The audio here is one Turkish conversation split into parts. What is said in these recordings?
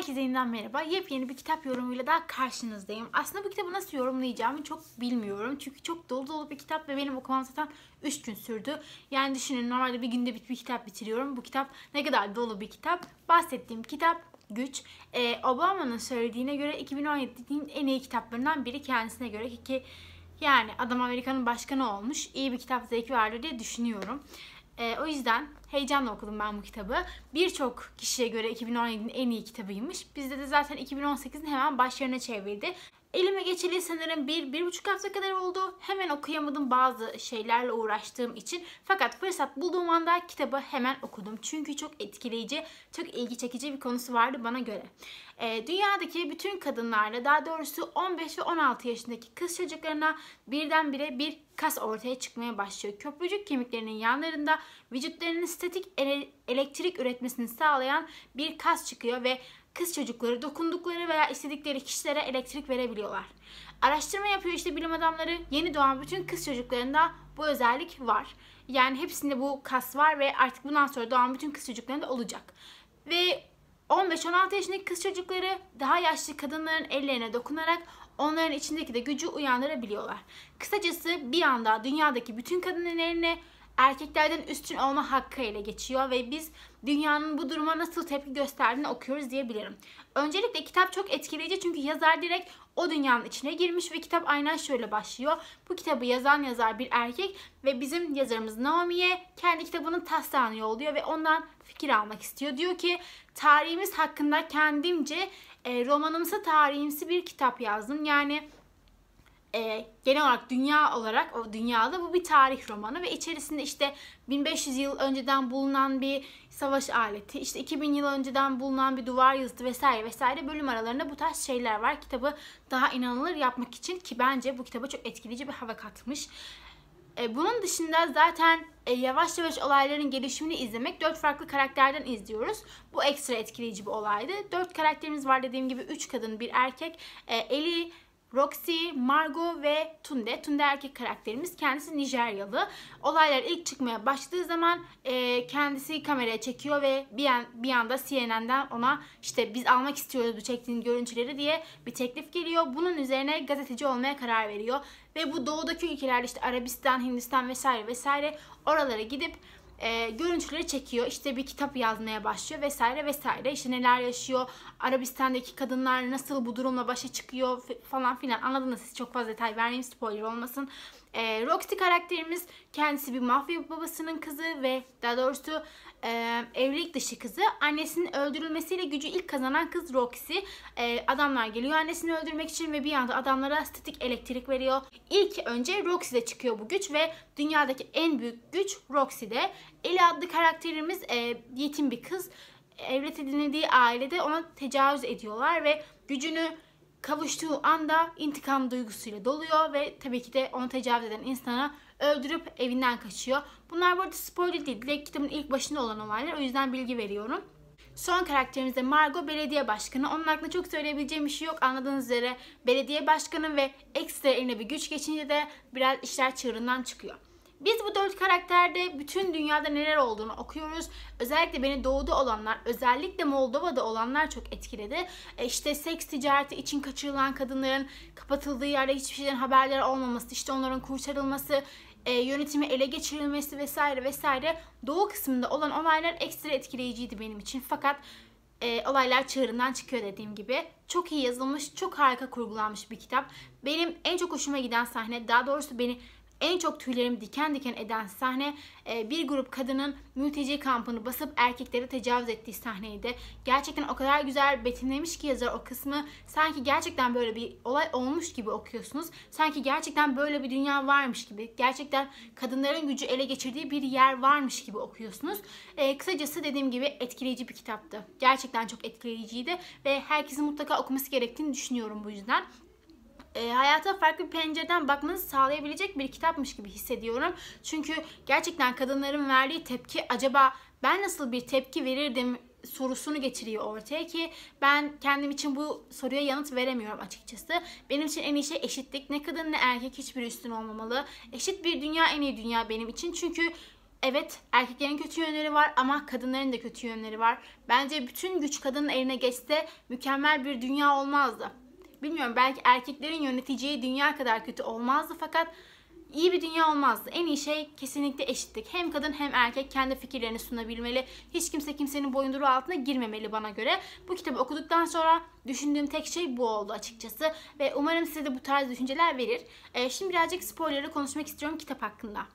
Herkese yeniden merhaba. Yepyeni bir kitap yorumuyla daha karşınızdayım. Aslında bu kitabı nasıl yorumlayacağımı çok bilmiyorum. Çünkü çok dolu dolu bir kitap ve benim okumam zaten 3 gün sürdü. Yani düşünün normalde bir günde bir, bir kitap bitiriyorum. Bu kitap ne kadar dolu bir kitap. Bahsettiğim kitap Güç. Ee, Obama'nın söylediğine göre 2017'nin en iyi kitaplarından biri kendisine göre ki yani adam Amerika'nın başkanı olmuş. İyi bir kitap zevki vardı diye düşünüyorum. E, o yüzden heyecanla okudum ben bu kitabı. Birçok kişiye göre 2017'nin en iyi kitabıymış. Bizde de zaten 2018'in hemen başlarına çevrildi Elime geçeli sanırım bir, bir buçuk hafta kadar oldu. Hemen okuyamadım bazı şeylerle uğraştığım için. Fakat fırsat bulduğum anda kitabı hemen okudum. Çünkü çok etkileyici, çok ilgi çekici bir konusu vardı bana göre. E, dünyadaki bütün kadınlarla daha doğrusu 15 ve 16 yaşındaki kız çocuklarına birdenbire bir kas ortaya çıkmaya başlıyor. Köprücük kemiklerinin yanlarında vücutlarının statik ele elektrik üretmesini sağlayan bir kas çıkıyor ve kız çocukları dokundukları veya istedikleri kişilere elektrik verebiliyorlar. Araştırma yapıyor işte bilim adamları. Yeni doğan bütün kız çocuklarında bu özellik var. Yani hepsinde bu kas var ve artık bundan sonra doğan bütün kız çocuklarında olacak. Ve 15-16 yaşındaki kız çocukları daha yaşlı kadınların ellerine dokunarak onların içindeki de gücü uyandırabiliyorlar. Kısacası bir anda dünyadaki bütün kadınların eline erkeklerden üstün olma hakkı ele geçiyor ve biz dünyanın bu duruma nasıl tepki gösterdiğini okuyoruz diyebilirim. Öncelikle kitap çok etkileyici çünkü yazar direkt o dünyanın içine girmiş ve kitap aynen şöyle başlıyor. Bu kitabı yazan yazar bir erkek ve bizim yazarımız Naomi'ye kendi kitabının taslağını yolluyor ve ondan fikir almak istiyor. Diyor ki tarihimiz hakkında kendimce e, romanımsı tarihimsi bir kitap yazdım. Yani e, genel olarak dünya olarak o dünyada bu bir tarih romanı ve içerisinde işte 1500 yıl önceden bulunan bir savaş aleti, işte 2000 yıl önceden bulunan bir duvar yazıtı vesaire vesaire bölüm aralarında bu tarz şeyler var. Kitabı daha inanılır yapmak için ki bence bu kitaba çok etkileyici bir hava katmış. E, bunun dışında zaten e, yavaş yavaş olayların gelişimini izlemek dört farklı karakterden izliyoruz. Bu ekstra etkileyici bir olaydı. Dört karakterimiz var dediğim gibi üç kadın bir erkek. E, Eli Roxy, Margot ve Tunde. Tunde erkek karakterimiz. Kendisi Nijeryalı. Olaylar ilk çıkmaya başladığı zaman e, kendisi kameraya çekiyor ve bir, an, bir anda CNN'den ona işte biz almak istiyoruz bu çektiğin görüntüleri diye bir teklif geliyor. Bunun üzerine gazeteci olmaya karar veriyor. Ve bu doğudaki ülkelerde işte Arabistan, Hindistan vesaire vesaire oralara gidip e, görüntüleri çekiyor. İşte bir kitap yazmaya başlıyor vesaire vesaire. İşte neler yaşıyor, Arabistan'daki kadınlar nasıl bu durumla başa çıkıyor falan filan. Anladınız siz çok fazla detay vermeyeyim spoiler olmasın. E, Roxy karakterimiz kendisi bir mafya babasının kızı ve daha doğrusu e, evlilik dışı kızı. Annesinin öldürülmesiyle gücü ilk kazanan kız Roxy. E, adamlar geliyor annesini öldürmek için ve bir anda adamlara statik elektrik veriyor. İlk önce Roxy'de çıkıyor bu güç ve dünyadaki en büyük güç Roxy'de. Eli adlı karakterimiz e, yetim bir kız. Evlat edinildiği ailede ona tecavüz ediyorlar ve gücünü kavuştuğu anda intikam duygusuyla doluyor ve tabii ki de onu tecavüz eden insana öldürüp evinden kaçıyor. Bunlar bu arada spoiler değil. Direkt kitabın ilk başında olan olaylar. O yüzden bilgi veriyorum. Son karakterimiz de Margot belediye başkanı. Onun hakkında çok söyleyebileceğim bir şey yok. Anladığınız üzere belediye başkanı ve ekstra eline bir güç geçince de biraz işler çığırından çıkıyor. Biz bu dört karakterde bütün dünyada neler olduğunu okuyoruz. Özellikle beni doğuda olanlar, özellikle Moldova'da olanlar çok etkiledi. E işte seks ticareti için kaçırılan kadınların kapatıldığı yerde hiçbir şeyden haberleri olmaması, işte onların kurtarılması, e, yönetimi ele geçirilmesi vesaire vesaire doğu kısmında olan olaylar ekstra etkileyiciydi benim için. Fakat e, olaylar çığırından çıkıyor dediğim gibi. Çok iyi yazılmış, çok harika kurgulanmış bir kitap. Benim en çok hoşuma giden sahne, daha doğrusu beni en çok tüylerimi diken diken eden sahne e, bir grup kadının mülteci kampını basıp erkekleri tecavüz ettiği sahneydi. Gerçekten o kadar güzel betimlemiş ki yazar o kısmı. Sanki gerçekten böyle bir olay olmuş gibi okuyorsunuz. Sanki gerçekten böyle bir dünya varmış gibi. Gerçekten kadınların gücü ele geçirdiği bir yer varmış gibi okuyorsunuz. E, kısacası dediğim gibi etkileyici bir kitaptı. Gerçekten çok etkileyiciydi ve herkesin mutlaka okuması gerektiğini düşünüyorum bu yüzden e, hayata farklı bir pencereden bakmanızı sağlayabilecek bir kitapmış gibi hissediyorum. Çünkü gerçekten kadınların verdiği tepki acaba ben nasıl bir tepki verirdim sorusunu getiriyor ortaya ki ben kendim için bu soruya yanıt veremiyorum açıkçası. Benim için en iyi şey eşitlik. Ne kadın ne erkek hiçbir üstün olmamalı. Eşit bir dünya en iyi dünya benim için. Çünkü evet erkeklerin kötü yönleri var ama kadınların da kötü yönleri var. Bence bütün güç kadının eline geçse mükemmel bir dünya olmazdı. Bilmiyorum belki erkeklerin yöneteceği dünya kadar kötü olmazdı fakat iyi bir dünya olmazdı. En iyi şey kesinlikle eşitlik. Hem kadın hem erkek kendi fikirlerini sunabilmeli. Hiç kimse kimsenin boyunduruğu altına girmemeli bana göre. Bu kitabı okuduktan sonra düşündüğüm tek şey bu oldu açıkçası. Ve umarım size de bu tarz düşünceler verir. Ee, şimdi birazcık spoiler'ı konuşmak istiyorum kitap hakkında.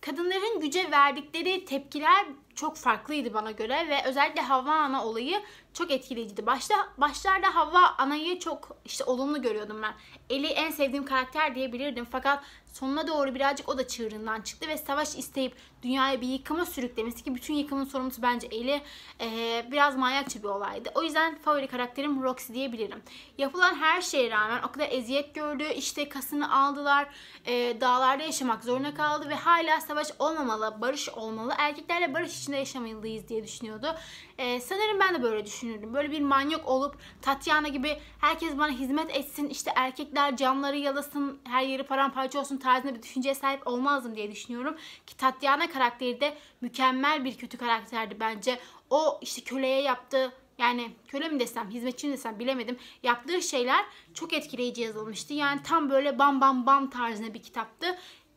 Kadınların güce verdikleri tepkiler çok farklıydı bana göre ve özellikle Havva Ana olayı çok etkileyiciydi. Başta başlarda Havva Ana'yı çok işte olumlu görüyordum ben. Eli en sevdiğim karakter diyebilirdim fakat sonuna doğru birazcık o da çığırından çıktı ve savaş isteyip dünyaya bir yıkıma sürüklemesi ki bütün yıkımın sorumlusu bence Eli ee, biraz manyakça bir olaydı. O yüzden favori karakterim Roxy diyebilirim. Yapılan her şeye rağmen o kadar eziyet gördü. işte kasını aldılar. Ee, dağlarda yaşamak zorunda kaldı ve hala savaş olmamalı, barış olmalı. Erkeklerle barış içinde yaşamalıyız diye düşünüyordu. Ee, sanırım ben de böyle düşünürdüm. Böyle bir manyak olup Tatiana gibi herkes bana hizmet etsin, işte erkekler camları yalasın, her yeri paramparça olsun tarzında bir düşünceye sahip olmazdım diye düşünüyorum. Ki Tatiana karakteri de mükemmel bir kötü karakterdi bence. O işte köleye yaptığı yani köle mi desem, hizmetçi mi desem bilemedim. Yaptığı şeyler çok etkileyici yazılmıştı. Yani tam böyle bam bam bam tarzında bir kitaptı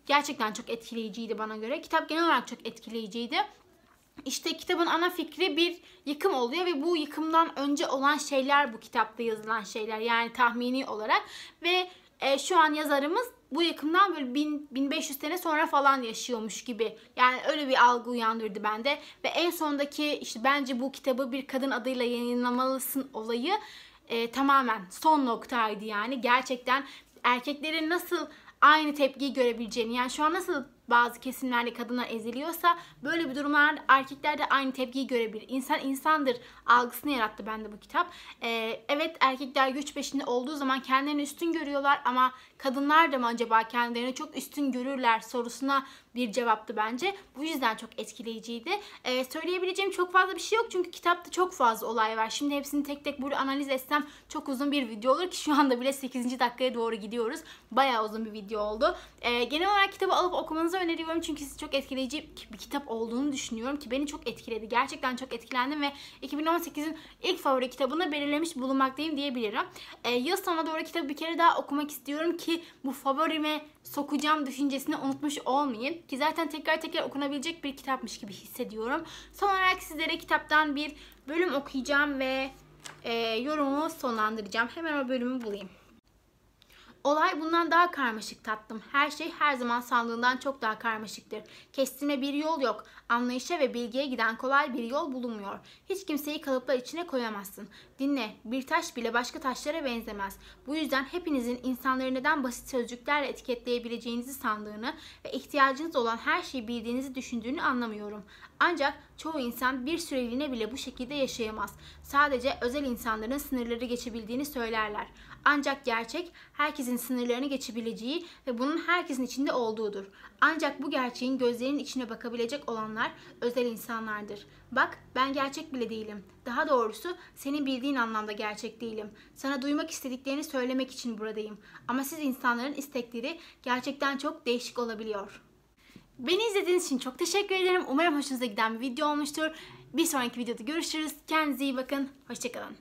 gerçekten çok etkileyiciydi bana göre. Kitap genel olarak çok etkileyiciydi işte kitabın ana fikri bir yıkım oluyor ve bu yıkımdan önce olan şeyler bu kitapta yazılan şeyler yani tahmini olarak ve e, şu an yazarımız bu yakından böyle 1000 1500 sene sonra falan yaşıyormuş gibi. Yani öyle bir algı uyandırdı bende ve en sondaki işte bence bu kitabı bir kadın adıyla yayınlamalısın olayı e, tamamen son noktaydı yani. Gerçekten erkeklerin nasıl aynı tepkiyi görebileceğini yani şu an nasıl bazı kesimlerde kadınlar eziliyorsa böyle bir durumlar erkekler de aynı tepkiyi görebilir. İnsan insandır algısını yarattı bende bu kitap. Ee, evet erkekler güç peşinde olduğu zaman kendilerini üstün görüyorlar ama kadınlar da mı acaba kendilerini çok üstün görürler sorusuna bir cevaptı bence. Bu yüzden çok etkileyiciydi. Ee, söyleyebileceğim çok fazla bir şey yok çünkü kitapta çok fazla olay var. Şimdi hepsini tek tek burada analiz etsem çok uzun bir video olur ki şu anda bile 8. dakikaya doğru gidiyoruz. Bayağı uzun bir video oldu. Ee, genel olarak kitabı alıp okumanızı öneriyorum çünkü siz çok etkileyici bir kitap olduğunu düşünüyorum ki beni çok etkiledi. Gerçekten çok etkilendim ve 2018'in ilk favori kitabını belirlemiş bulunmaktayım diyebilirim. E, ee, yaz sonuna doğru kitabı bir kere daha okumak istiyorum ki bu favorime sokacağım düşüncesini unutmuş olmayayım. Ki zaten tekrar tekrar okunabilecek bir kitapmış gibi hissediyorum. Son olarak sizlere kitaptan bir bölüm okuyacağım ve e, yorumumu sonlandıracağım. Hemen o bölümü bulayım. Olay bundan daha karmaşık tattım. Her şey her zaman sandığından çok daha karmaşıktır. Kestirme bir yol yok. Anlayışa ve bilgiye giden kolay bir yol bulunmuyor. Hiç kimseyi kalıplar içine koyamazsın. Dinle, bir taş bile başka taşlara benzemez. Bu yüzden hepinizin insanları neden basit sözcüklerle etiketleyebileceğinizi sandığını ve ihtiyacınız olan her şeyi bildiğinizi düşündüğünü anlamıyorum. Ancak çoğu insan bir süreliğine bile bu şekilde yaşayamaz. Sadece özel insanların sınırları geçebildiğini söylerler. Ancak gerçek herkesin sınırlarını geçebileceği ve bunun herkesin içinde olduğudur. Ancak bu gerçeğin gözlerinin içine bakabilecek olanlar özel insanlardır. Bak ben gerçek bile değilim. Daha doğrusu senin bildiğin anlamda gerçek değilim. Sana duymak istediklerini söylemek için buradayım. Ama siz insanların istekleri gerçekten çok değişik olabiliyor.'' Beni izlediğiniz için çok teşekkür ederim. Umarım hoşunuza giden bir video olmuştur. Bir sonraki videoda görüşürüz. Kendinize iyi bakın. Hoşçakalın.